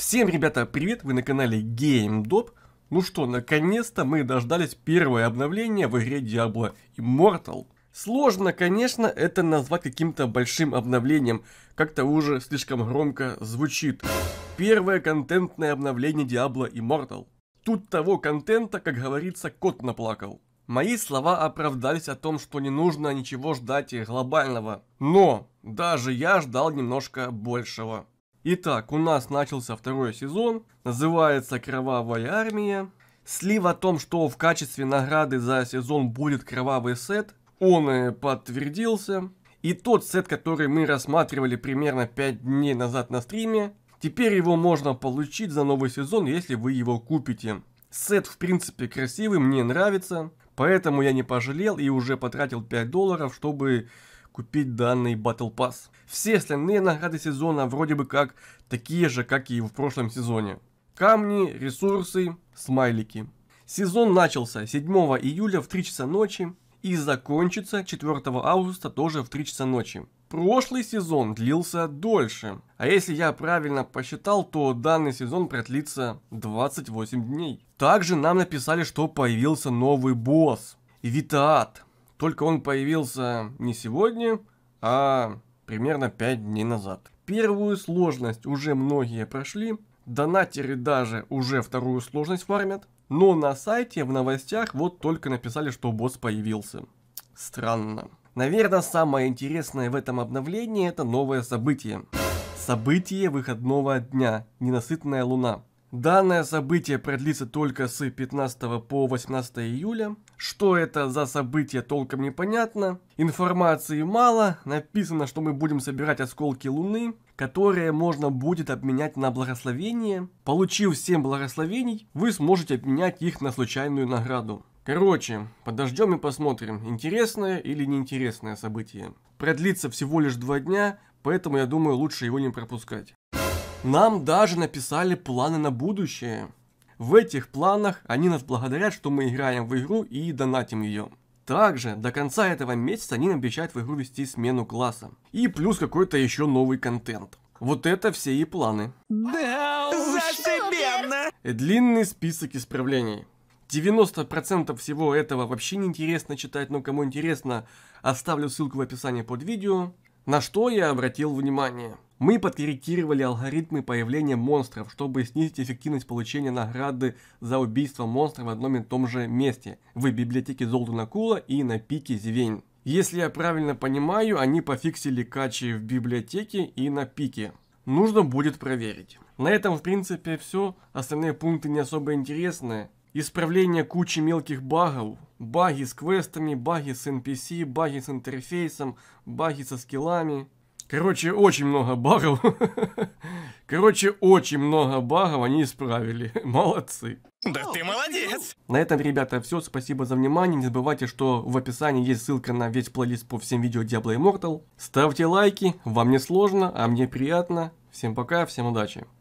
Всем, ребята, привет! Вы на канале GameDop. Ну что, наконец-то мы дождались первое обновление в игре Diablo Immortal. Сложно, конечно, это назвать каким-то большим обновлением, как-то уже слишком громко звучит. Первое контентное обновление Diablo Immortal. Тут того контента, как говорится, кот наплакал. Мои слова оправдались о том, что не нужно ничего ждать глобального. Но даже я ждал немножко большего. Итак, у нас начался второй сезон, называется «Кровавая армия». Слив о том, что в качестве награды за сезон будет кровавый сет, он э, подтвердился. И тот сет, который мы рассматривали примерно 5 дней назад на стриме, теперь его можно получить за новый сезон, если вы его купите. Сет в принципе красивый, мне нравится, поэтому я не пожалел и уже потратил 5 долларов, чтобы купить данный Battle Pass. Все остальные награды сезона вроде бы как такие же, как и в прошлом сезоне. Камни, ресурсы, смайлики. Сезон начался 7 июля в 3 часа ночи и закончится 4 августа тоже в 3 часа ночи. Прошлый сезон длился дольше, а если я правильно посчитал, то данный сезон продлится 28 дней. Также нам написали, что появился новый босс. Витаат. Только он появился не сегодня, а примерно 5 дней назад. Первую сложность уже многие прошли, донатеры даже уже вторую сложность фармят, но на сайте в новостях вот только написали, что босс появился. Странно. Наверное, самое интересное в этом обновлении это новое событие. Событие выходного дня, ненасытная луна. Данное событие продлится только с 15 по 18 июля. Что это за событие, толком непонятно. Информации мало. Написано, что мы будем собирать осколки Луны, которые можно будет обменять на благословение. Получив 7 благословений, вы сможете обменять их на случайную награду. Короче, подождем и посмотрим, интересное или неинтересное событие. Продлится всего лишь два дня, поэтому я думаю лучше его не пропускать. Нам даже написали планы на будущее. В этих планах они нас благодарят, что мы играем в игру и донатим ее. Также до конца этого месяца они обещают в игру вести смену класса. И плюс какой-то еще новый контент. Вот это все и планы. Да, зашибенно! Э, длинный список исправлений. 90% всего этого вообще не интересно читать, но кому интересно, оставлю ссылку в описании под видео. На что я обратил внимание? Мы подкорректировали алгоритмы появления монстров, чтобы снизить эффективность получения награды за убийство монстра в одном и том же месте, в библиотеке Золдана Кула и на пике Зевень. Если я правильно понимаю, они пофиксили качи в библиотеке и на пике. Нужно будет проверить. На этом в принципе все, остальные пункты не особо интересные исправление кучи мелких багов, баги с квестами, баги с NPC, баги с интерфейсом, баги со скиллами. Короче, очень много багов. Короче, очень много багов они исправили. Молодцы. Да ты молодец! На этом, ребята, все. Спасибо за внимание. Не забывайте, что в описании есть ссылка на весь плейлист по всем видео Diablo Immortal. Ставьте лайки, вам не сложно, а мне приятно. Всем пока, всем удачи.